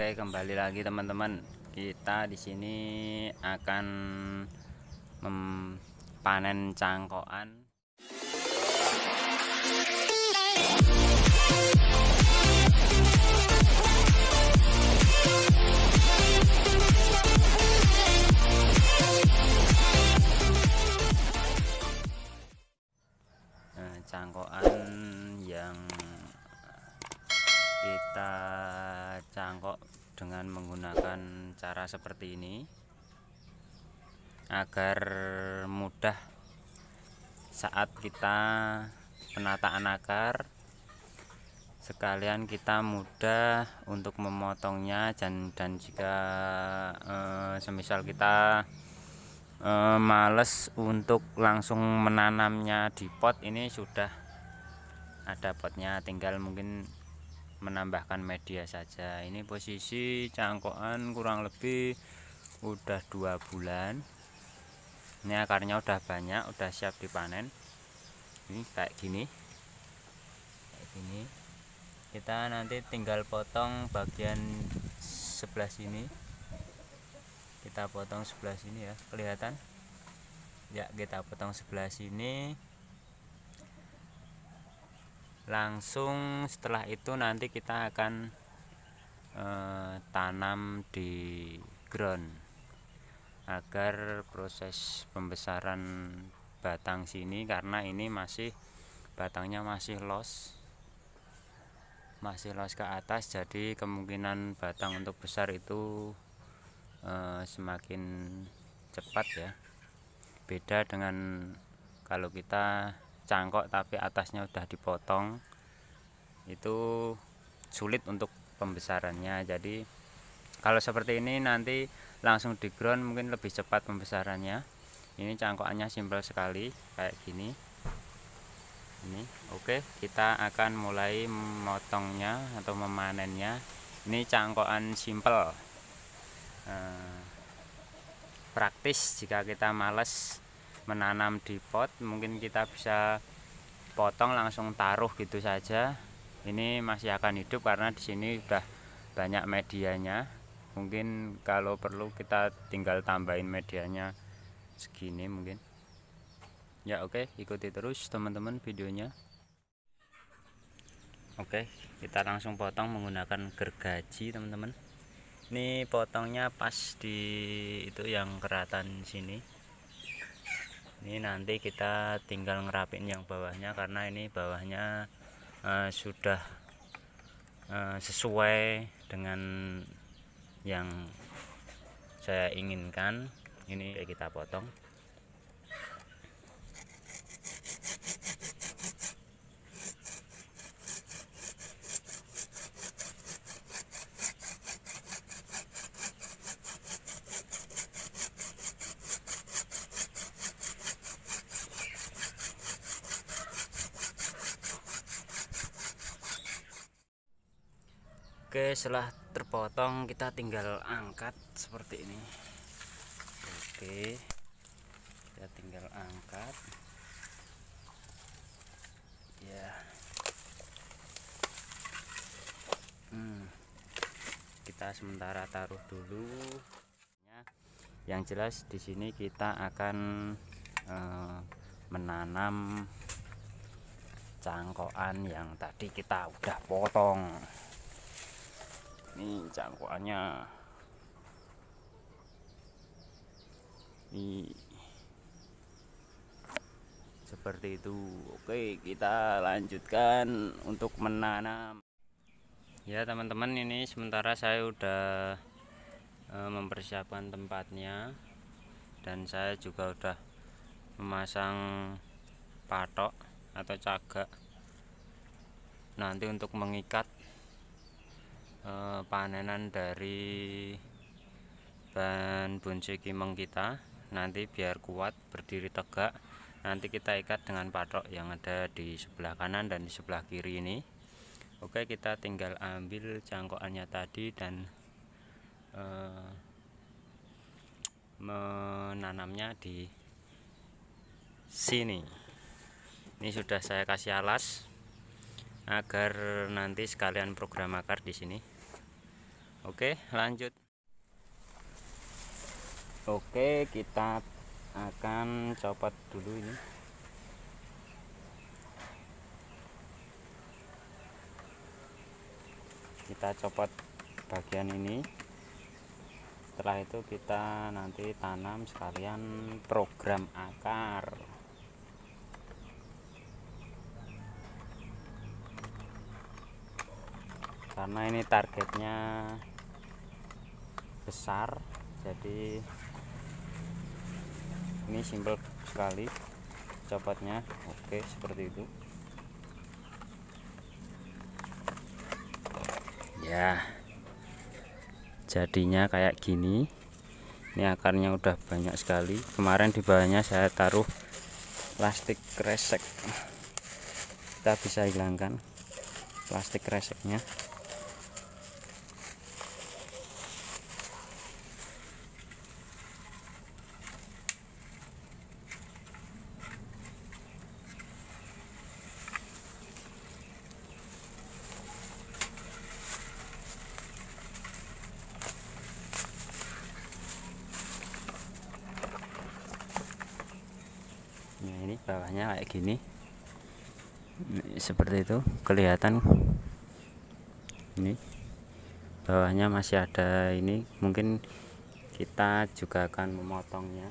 Oke, kembali lagi teman-teman. Kita di sini akan mempanen cangkokan. Nah, cangkokan yang kita cangkok dengan menggunakan cara seperti ini agar mudah saat kita penataan akar sekalian kita mudah untuk memotongnya dan dan jika e, semisal kita e, males untuk langsung menanamnya di pot ini sudah ada potnya tinggal mungkin menambahkan media saja ini posisi cangkokan kurang lebih udah dua bulan ini akarnya udah banyak udah siap dipanen ini kayak gini kayak gini kita nanti tinggal potong bagian sebelah sini kita potong sebelah sini ya kelihatan ya kita potong sebelah sini langsung setelah itu nanti kita akan eh, tanam di ground agar proses pembesaran batang sini karena ini masih batangnya masih los masih los ke atas jadi kemungkinan batang untuk besar itu eh, semakin cepat ya beda dengan kalau kita cangkok tapi atasnya udah dipotong itu sulit untuk pembesarannya jadi kalau seperti ini nanti langsung di ground mungkin lebih cepat pembesarannya ini cangkokannya simpel sekali kayak gini ini oke kita akan mulai memotongnya atau memanennya ini cangkokan simpel eh, praktis jika kita males menanam di pot mungkin kita bisa potong langsung taruh gitu saja ini masih akan hidup karena di sini sudah banyak medianya mungkin kalau perlu kita tinggal tambahin medianya segini mungkin ya oke okay, ikuti terus teman-teman videonya Oke, kita langsung potong menggunakan gergaji, teman-teman. Ini potongnya pas di itu yang keratan sini ini nanti kita tinggal ngerapin yang bawahnya karena ini bawahnya uh, sudah uh, sesuai dengan yang saya inginkan ini kita potong Oke setelah terpotong kita tinggal angkat seperti ini Oke kita tinggal angkat ya hmm. kita sementara taruh dulu yang jelas di sini kita akan eh, menanam cangkokan yang tadi kita udah potong ini jangkauannya ini seperti itu oke kita lanjutkan untuk menanam ya teman-teman ini sementara saya udah e, mempersiapkan tempatnya dan saya juga udah memasang patok atau cagak nanti untuk mengikat Eh, panenan dari ban bonsai kimeng kita nanti biar kuat berdiri tegak nanti kita ikat dengan patok yang ada di sebelah kanan dan di sebelah kiri ini oke kita tinggal ambil cangkokannya tadi dan eh, menanamnya di sini ini sudah saya kasih alas agar nanti sekalian program akar di sini oke lanjut oke kita akan copot dulu ini kita copot bagian ini setelah itu kita nanti tanam sekalian program akar karena ini targetnya besar jadi ini simpel sekali copotnya oke seperti itu ya jadinya kayak gini ini akarnya udah banyak sekali kemarin di bawahnya saya taruh plastik kresek kita bisa hilangkan plastik kreseknya bawahnya kayak gini seperti itu kelihatan ini bawahnya masih ada ini mungkin kita juga akan memotongnya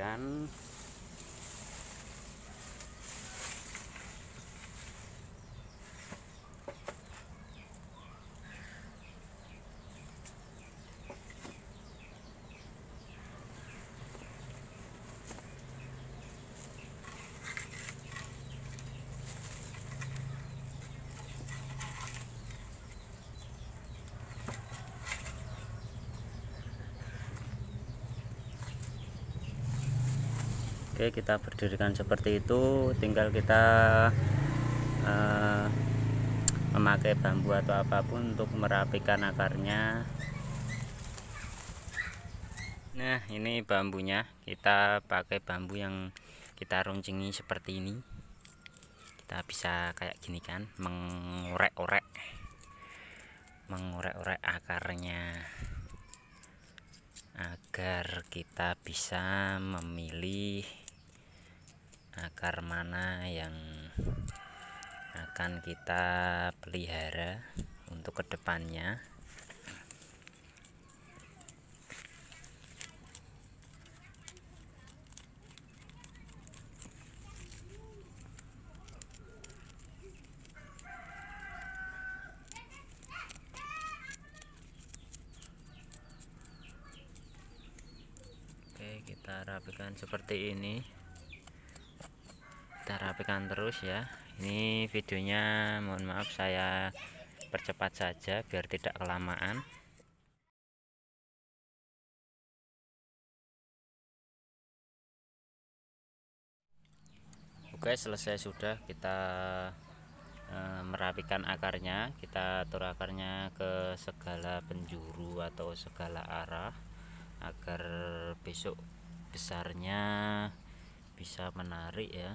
กัน Oke kita berdirikan seperti itu tinggal kita eh, memakai bambu atau apapun untuk merapikan akarnya nah ini bambunya kita pakai bambu yang kita runcingi seperti ini kita bisa kayak gini kan mengorek-orek mengorek-orek akarnya agar kita bisa memilih akar mana yang akan kita pelihara untuk kedepannya Oke, kita rapikan seperti ini kita rapikan terus ya ini videonya mohon maaf saya percepat saja biar tidak kelamaan Oke selesai sudah kita e, merapikan akarnya kita atur akarnya ke segala penjuru atau segala arah agar besok besarnya bisa menarik ya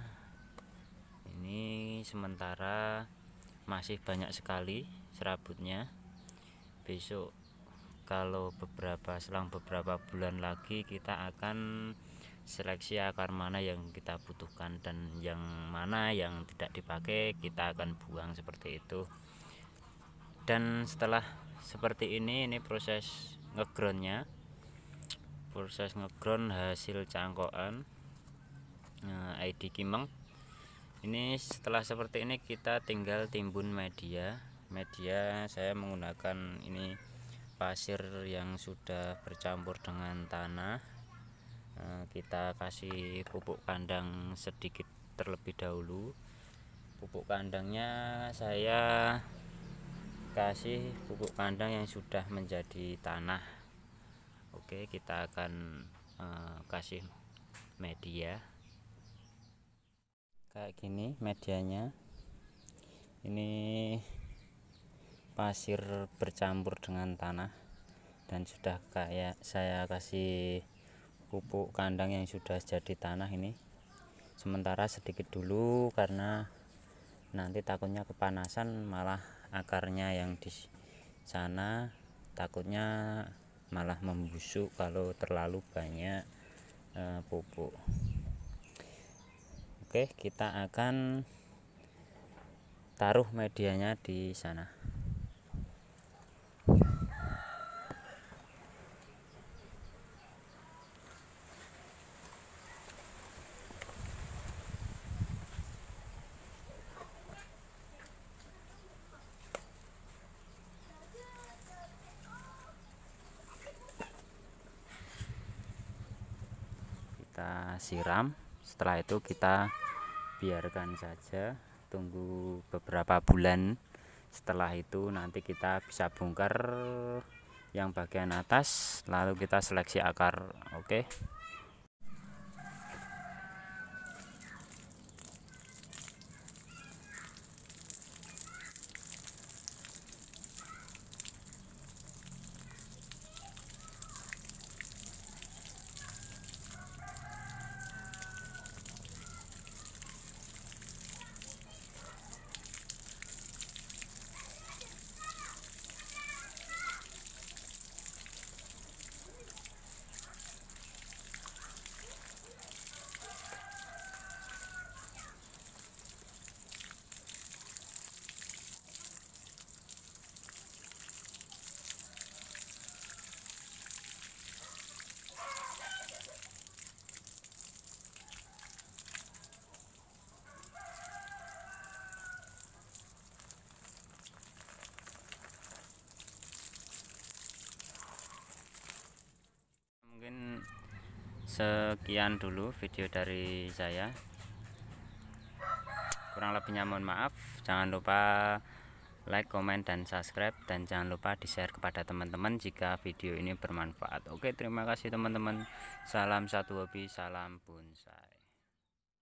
ini sementara masih banyak sekali serabutnya besok kalau beberapa selang beberapa bulan lagi kita akan seleksi akar mana yang kita butuhkan dan yang mana yang tidak dipakai kita akan buang seperti itu dan setelah seperti ini ini proses ngegroundnya proses ngeground hasil cangkokan eh, ID Kimeng ini setelah seperti ini kita tinggal timbun media media saya menggunakan ini pasir yang sudah bercampur dengan tanah eh, kita kasih pupuk kandang sedikit terlebih dahulu pupuk kandangnya saya kasih pupuk kandang yang sudah menjadi tanah oke kita akan eh, kasih media kayak gini medianya ini pasir bercampur dengan tanah dan sudah kayak saya kasih pupuk kandang yang sudah jadi tanah ini sementara sedikit dulu karena nanti takutnya kepanasan malah akarnya yang di sana takutnya malah membusuk kalau terlalu banyak e, pupuk Oke, kita akan taruh medianya di sana. kita siram setelah itu kita biarkan saja tunggu beberapa bulan setelah itu nanti kita bisa bongkar yang bagian atas lalu kita seleksi akar oke okay. sekian dulu video dari saya kurang lebihnya mohon maaf jangan lupa like, comment dan subscribe dan jangan lupa di share kepada teman-teman jika video ini bermanfaat oke terima kasih teman-teman salam satu hobi, salam bonsai